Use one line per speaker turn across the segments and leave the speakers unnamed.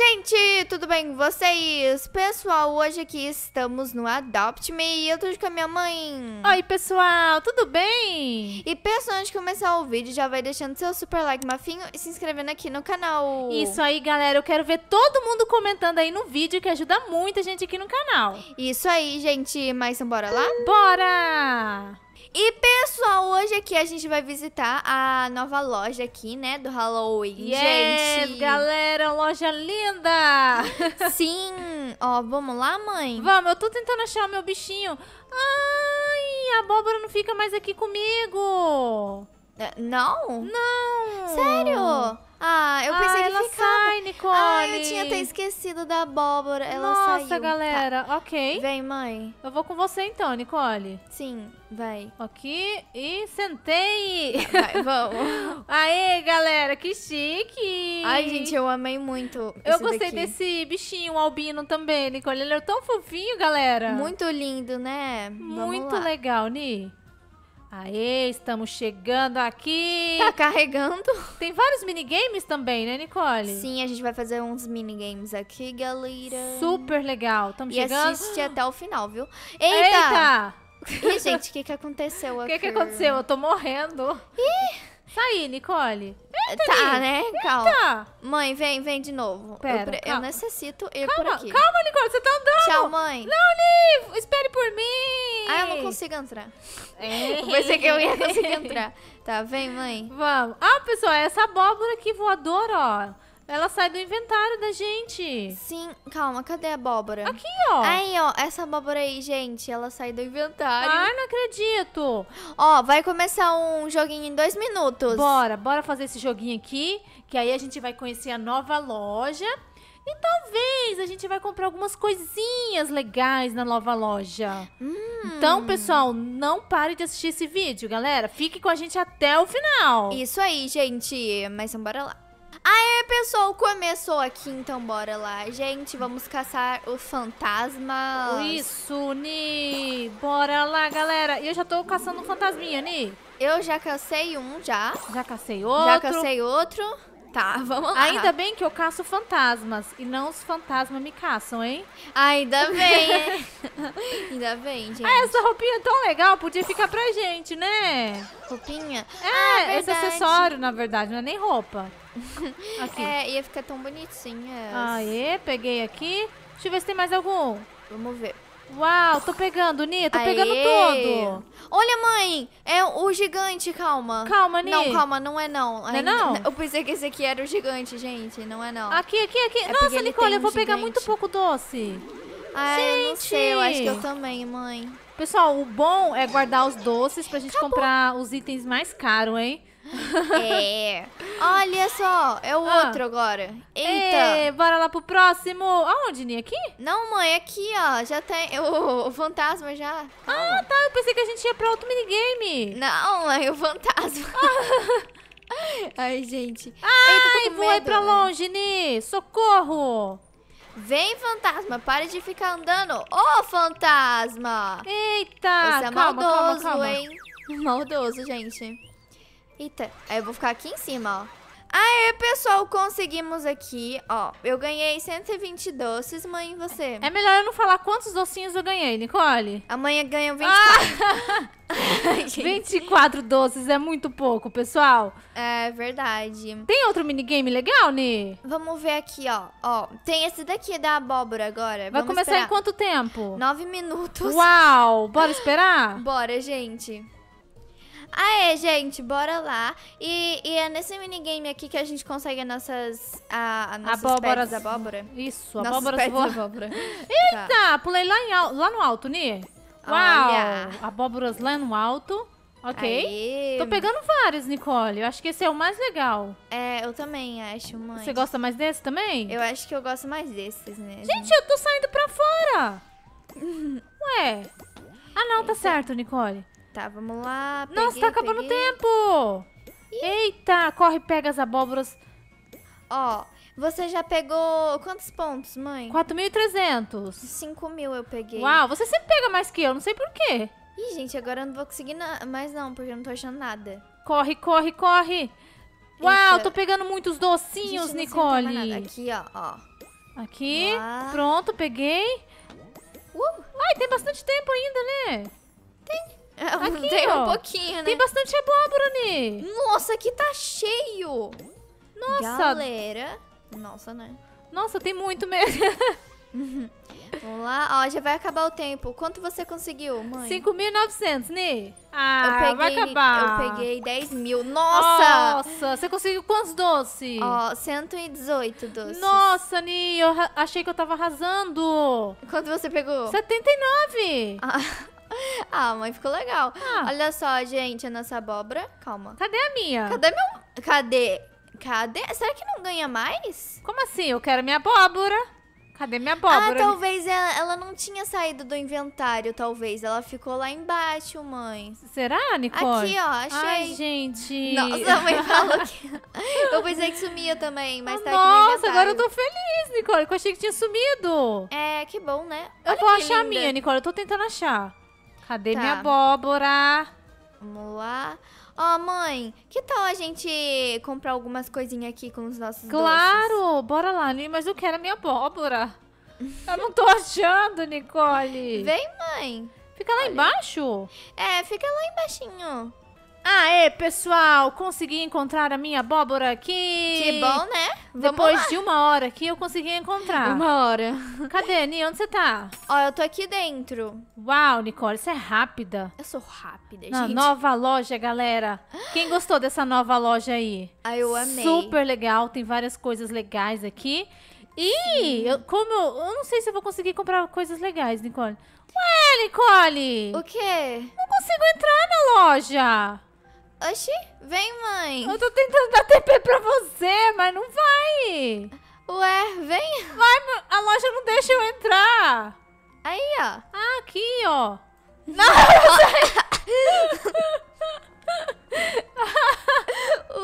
gente, tudo bem com vocês? Pessoal, hoje aqui estamos no Adopt Me e eu tô com a minha mãe. Oi, pessoal, tudo bem? E pessoal, antes de começar o vídeo, já vai deixando seu super like mafinho e se inscrevendo aqui no canal. Isso aí, galera, eu quero ver todo mundo comentando aí no vídeo, que ajuda muita gente aqui no canal. Isso aí, gente, mas então bora lá? Bora! E pessoal, hoje aqui a gente vai visitar a nova loja aqui, né, do Halloween, yes, gente. galera, loja linda! Sim, ó, vamos lá, mãe? Vamos, eu tô tentando achar meu bichinho. Ai, a abóbora não fica mais aqui comigo. É, não? Não! Sério? cone. Ah, eu tinha até esquecido da abóbora. Ela Nossa, saiu. Nossa, tá. galera. Tá. Ok. Vem, mãe. Eu vou com você então, Nicole. Sim, vai. Aqui e sentei. Vai, vamos. Aê, galera, que chique. Ai, gente, eu amei muito Eu gostei daqui. desse bichinho albino também, Nicole. Ele é tão fofinho, galera. Muito lindo, né? Muito legal, Ni. Aê, estamos chegando aqui. Tá carregando. Tem vários minigames também, né, Nicole? Sim, a gente vai fazer uns minigames aqui, galera. Super legal. Estamos chegando. E assiste até o final, viu? Eita! Eita! Ih, gente, o que, que aconteceu aqui? O que, que aconteceu? Eu tô morrendo. Ih! Sai, Nicole. Tá, né? Calma. Eita. Mãe, vem, vem de novo. Pera, eu, eu, necessito ir calma, por aqui. Calma, Nicole, você tá andando. Tchau, mãe. Não, Liv, espere por mim. Ah, eu não consigo entrar. É. pensei que eu ia conseguir entrar. Tá, vem, mãe. Vamos. Ah, pessoal, é essa abóbora aqui voadora, ó. Ela sai do inventário da gente. Sim, calma, cadê a abóbora? Aqui, ó. Aí, ó, essa abóbora aí, gente, ela sai do inventário. Ah, não acredito. Ó, vai começar um joguinho em dois minutos. Bora, bora fazer esse joguinho aqui, que aí a gente vai conhecer a nova loja. E talvez a gente vai comprar algumas coisinhas legais na nova loja. Hum. Então, pessoal, não pare de assistir esse vídeo, galera. Fique com a gente até o final. Isso aí, gente. Mas então bora lá. Aê, pessoal, começou aqui, então bora lá. Gente, vamos caçar o fantasma. Isso, Ni. Bora lá, galera. Eu já tô caçando um fantasminha, Ni. Eu já cacei um, já. Já cacei outro. Já cacei outro. Tá, vamos lá. Ainda bem que eu caço fantasmas e não os fantasmas me caçam, hein? Ainda bem, hein? Ainda bem, gente. Ah, essa roupinha é tão legal, podia ficar pra gente, né? Roupinha? É, ah, esse acessório, na verdade, não é nem roupa. Aqui. Assim. É, ia ficar tão bonitinha. É. Aê, peguei aqui. Deixa eu ver se tem mais algum. Vamos ver. Uau, tô pegando, Ni, tô Aê. pegando todo. Olha, mãe, é o gigante, calma. Calma, Ni. Não, calma, não é não. Não é não? Eu pensei que esse aqui era o gigante, gente, não é não. Aqui, aqui, aqui. É Nossa, Nicole, eu vou pegar muito pouco doce. Ai, ah, gente. não sei, eu acho que eu também, mãe. Pessoal, o bom é guardar os doces pra gente Acabou. comprar os itens mais caros, hein? é. Olha só, é o ah. outro agora. Eita. Ei, bora lá pro próximo. Aonde, Nia? Aqui? Não, mãe, aqui, ó. Já tem o, o fantasma já. Ah, tá. Eu pensei que a gente ia pra outro minigame. Não, mãe, é o fantasma. Ah. Ai, gente. Ai, Eita, voei pra né? longe, Ni. Socorro. Vem, fantasma, pare de ficar andando. Ô, oh, fantasma! Eita! Você é calma, maldoso, calma, calma. hein? Maldoso, gente. Eita, aí eu vou ficar aqui em cima, ó. Aê, pessoal, conseguimos aqui, ó. Eu ganhei 120 doces, mãe, você? É melhor eu não falar quantos docinhos eu ganhei, Nicole. Amanhã ganham 24. Ah! 24 doces é muito pouco, pessoal. É verdade. Tem outro minigame legal, Ni? Vamos ver aqui, ó. Ó, tem esse daqui da abóbora agora. Vai Vamos começar esperar. em quanto tempo? Nove minutos. Uau! Bora esperar? Bora, gente. Ah, é, gente, bora lá. E, e é nesse minigame aqui que a gente consegue nossas... A, a nossas abóboras. abóbora? Isso, abóboras da abóbora. Tá. Eita, tá. pulei lá, em, lá no alto, Ni. Uau, Olha. abóboras lá no alto. Ok. Aí. Tô pegando vários, Nicole. Eu acho que esse é o mais legal. É, eu também acho, mãe. Você gosta mais desse também? Eu acho que eu gosto mais desses, né? Gente, eu tô saindo pra fora! Ué. Ah, não, tá certo, Nicole. Tá, vamos lá. Peguei, Nossa, tá acabando o tempo! Ih. Eita, corre, pega as abóboras. Ó, você já pegou quantos pontos, mãe? 4.300. 5.000 mil eu peguei. Uau, você sempre pega mais que eu, não sei por quê. Ih, gente, agora eu não vou conseguir mais não, porque eu não tô achando nada. Corre, corre, corre. Uau, tô pegando muitos docinhos, gente, Nicole. Aqui, ó, ó. Aqui, pronto, peguei. Uh. Ai, tem bastante tempo ainda, né?
Tem. É, aqui, Tem ó. um pouquinho, né? Tem
bastante abóbora, né Nossa, aqui tá cheio. Nossa. Galera. Nossa, né? Nossa, tem muito mesmo. Vamos lá. Ó, já vai acabar o tempo. Quanto você conseguiu, mãe? 5.900, né Ah, peguei, vai acabar. Eu peguei 10 mil. Nossa! Nossa, você conseguiu quantos doces? Ó, 118 doces. Nossa, Ni, eu achei que eu tava arrasando. Quanto você pegou? 79. Ah, Ah, mãe, ficou legal. Ah. Olha só, gente, a nossa abóbora. Calma. Cadê a minha? Cadê meu. Cadê? Cadê? Será que não ganha mais? Como assim? Eu quero minha abóbora. Cadê minha abóbora? Ah, talvez ela, ela não tinha saído do inventário, talvez. Ela ficou lá embaixo, mãe. Será, Nicole? Aqui, ó, achei. Ai, gente. Nossa, a mãe falou que... eu pensei que sumia também, mas ah, tá nossa, aqui no agora eu tô feliz, Nicole, que eu achei que tinha sumido. É, que bom, né? Olha eu vou achar linda. a minha, Nicole. Eu tô tentando achar. Cadê tá. minha abóbora? Vamos lá. Ó, oh, mãe, que tal a gente comprar algumas coisinhas aqui com os nossos Claro! Doces? Bora lá, Ni, mas eu quero a minha abóbora. eu não tô achando, Nicole. Vem, mãe. Fica lá Olha. embaixo? É, fica lá embaixinho. Aê, ah, é, pessoal, consegui encontrar a minha abóbora aqui. Que bom, né? Vamos Depois lá. de uma hora aqui, eu consegui encontrar. Uma hora. Cadê, Ni? Onde você tá? Ó, eu tô aqui dentro. Uau, Nicole, você é rápida. Eu sou rápida, Na gente. nova loja, galera. Quem gostou dessa nova loja aí? Ah, eu amei. Super legal, tem várias coisas legais aqui. E eu, como eu, eu não sei se eu vou conseguir comprar coisas legais, Nicole. Ué, Nicole! O quê? Não consigo entrar na loja. Oxi, vem, mãe. Eu tô tentando dar TP pra você, mas não vai. Ué, vem. Vai, a loja não deixa eu entrar. Aí, ó. Ah, aqui, ó. Não!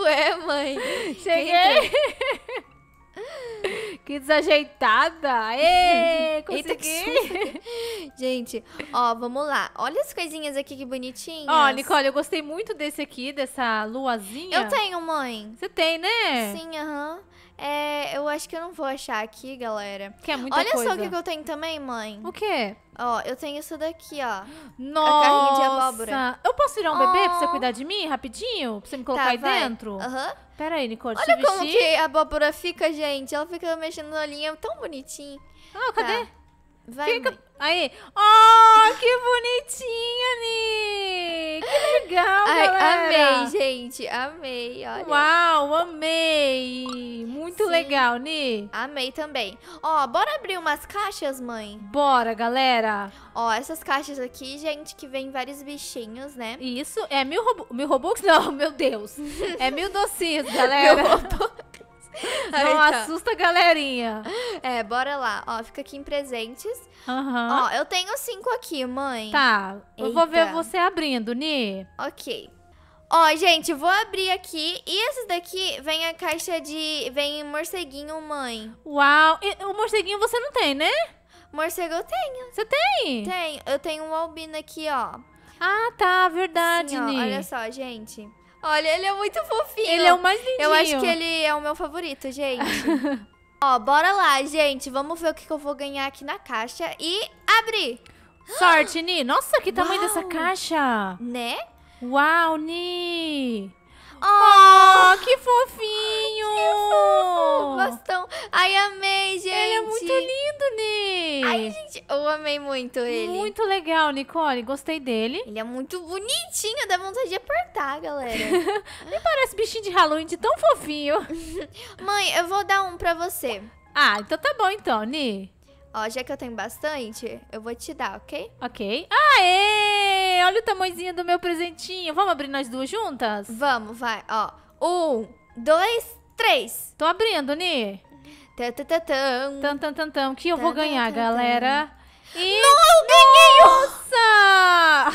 Ué, mãe. Cheguei. Que desajeitada! Ei, consegui! Gente, ó, vamos lá. Olha as coisinhas aqui que bonitinhas. Ó, Nicole, eu gostei muito desse aqui, dessa luazinha. Eu tenho, mãe. Você tem, né? Sim, aham. É, eu acho que eu não vou achar aqui, galera. Que é muita Olha coisa. só o que, que eu tenho também, mãe. O quê? Ó, eu tenho isso daqui, ó. Nossa! A carrinha de abóbora. Eu posso virar um oh. bebê pra você oh. cuidar de mim rapidinho? Pra você me tá, colocar tá, aí vai. dentro? Aham. Uhum. Pera aí, Nicole, Olha como vestir? que a abóbora fica, gente. Ela fica mexendo no olhinho, é tão bonitinho. Ah, cadê? Tá. Vai, Fica... Aí. Oh, que bonitinha, Ni! Que legal, Ai, galera. Amei, gente. Amei, olha. Uau, amei. Muito Sim. legal, Ni. Amei também. Ó, oh, bora abrir umas caixas, mãe? Bora, galera. Ó, oh, essas caixas aqui, gente, que vem vários bichinhos, né? Isso. É mil, robu... mil robux? Não, meu Deus. é mil docinhos, galera. mil robux. Não tá. assusta a galerinha. É, bora lá. Ó, fica aqui em presentes. Uhum. Ó, eu tenho cinco aqui, mãe. Tá. Eu Eita. vou ver você abrindo, Ni. Ok. Ó, gente, vou abrir aqui. E esses daqui vem a caixa de. Vem morceguinho, mãe. Uau! E, o morceguinho você não tem, né? Morcego eu tenho. Você tem? Tenho. Eu tenho um albino aqui, ó. Ah, tá. Verdade, Sim, ó, Olha só, gente. Olha, ele é muito fofinho. Ele é o mais lindinho. Eu acho que ele é o meu favorito, gente. Ó, bora lá, gente. Vamos ver o que, que eu vou ganhar aqui na caixa e abrir. Sorte, Ni. Nossa, que tamanho Uau. dessa caixa. Né? Uau, Ni. Ah, oh, que fofinho! Que fofo! Bastão. Ai, amei, gente. Ele é muito lindo, né, Ai, gente, eu amei muito ele. Muito legal, Nicole. Gostei dele. Ele é muito bonitinho, dá vontade de apertar, galera. Me parece bichinho de Halloween de tão fofinho. Mãe, eu vou dar um pra você. Ah, então tá bom então, Ni. Ó, já que eu tenho bastante, eu vou te dar, ok? Ok. Aê! Olha o tamanhozinho do meu presentinho. Vamos abrir nós duas juntas? Vamos, vai. Ó, um, dois, três. Tô abrindo, Ni. Tantantantam. Tantantantam. Que eu vou ganhar, galera. E... Não, ganhei! Nossa!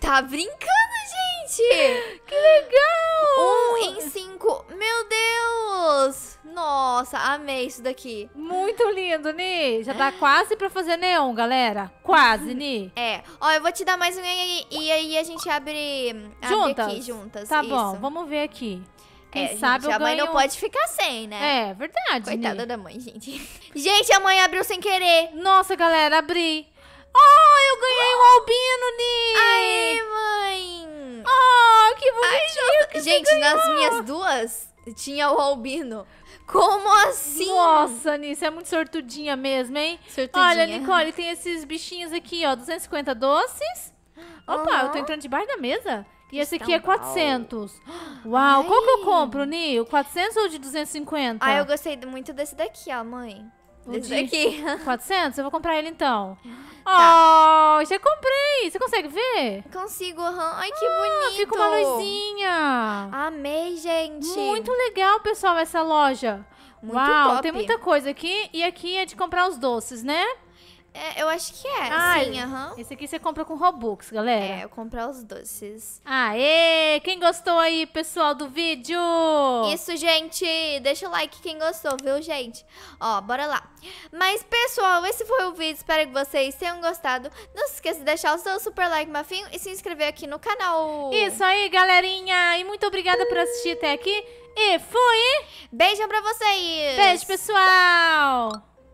tá brincando, gente! Que legal! Um em cinco. Meu Deus! Nossa, amei isso daqui. Muito lindo, Ni. Já tá quase pra fazer neon, galera. Quase, Ni. É. Ó, eu vou te dar mais um e, aí a gente abre, abre juntas. aqui juntas. Tá isso. bom, vamos ver aqui.
Quem é, sabe gente, a mãe não pode ficar sem, né? É,
verdade. Coitada Ni. da mãe, gente. Gente, a mãe abriu sem querer. Nossa, galera, abri. Oh, eu ganhei um albino, Ni. Aê, mãe. Oh, que bonitinho Ai, que Gente, nas minhas duas tinha o albino. Como assim? Nossa, Nice, é muito sortudinha mesmo, hein? Sortudinha. Olha, Nicole, tem esses bichinhos aqui, ó, 250 doces. Opa, uhum. eu tô entrando debaixo da mesa. E esse aqui é 400. Uau, Ai. qual que eu compro, Nil? 400 ou de 250? Ah, eu gostei muito desse daqui, ó, mãe. Esse aqui. 400? Eu vou comprar ele então. Tá. Oh, já comprei. Você consegue ver? Consigo, aham. Ai, que ah, bonito. Fica uma luzinha. Amei, gente. Muito legal, pessoal, essa loja. Muito Uau, top. tem muita coisa aqui. E aqui é de comprar os doces, né? É, eu acho que é, ah, sim, aham. Esse aqui você compra com Robux, galera. É, eu comprei os doces. Aê! Quem gostou aí, pessoal do vídeo? Isso, gente! Deixa o like quem gostou, viu, gente? Ó, bora lá. Mas, pessoal, esse foi o vídeo. Espero que vocês tenham gostado. Não se esqueça de deixar o seu super like mafinho e se inscrever aqui no canal. Isso aí, galerinha! E muito obrigada por assistir até aqui. E fui! Beijo pra vocês! Beijo, pessoal!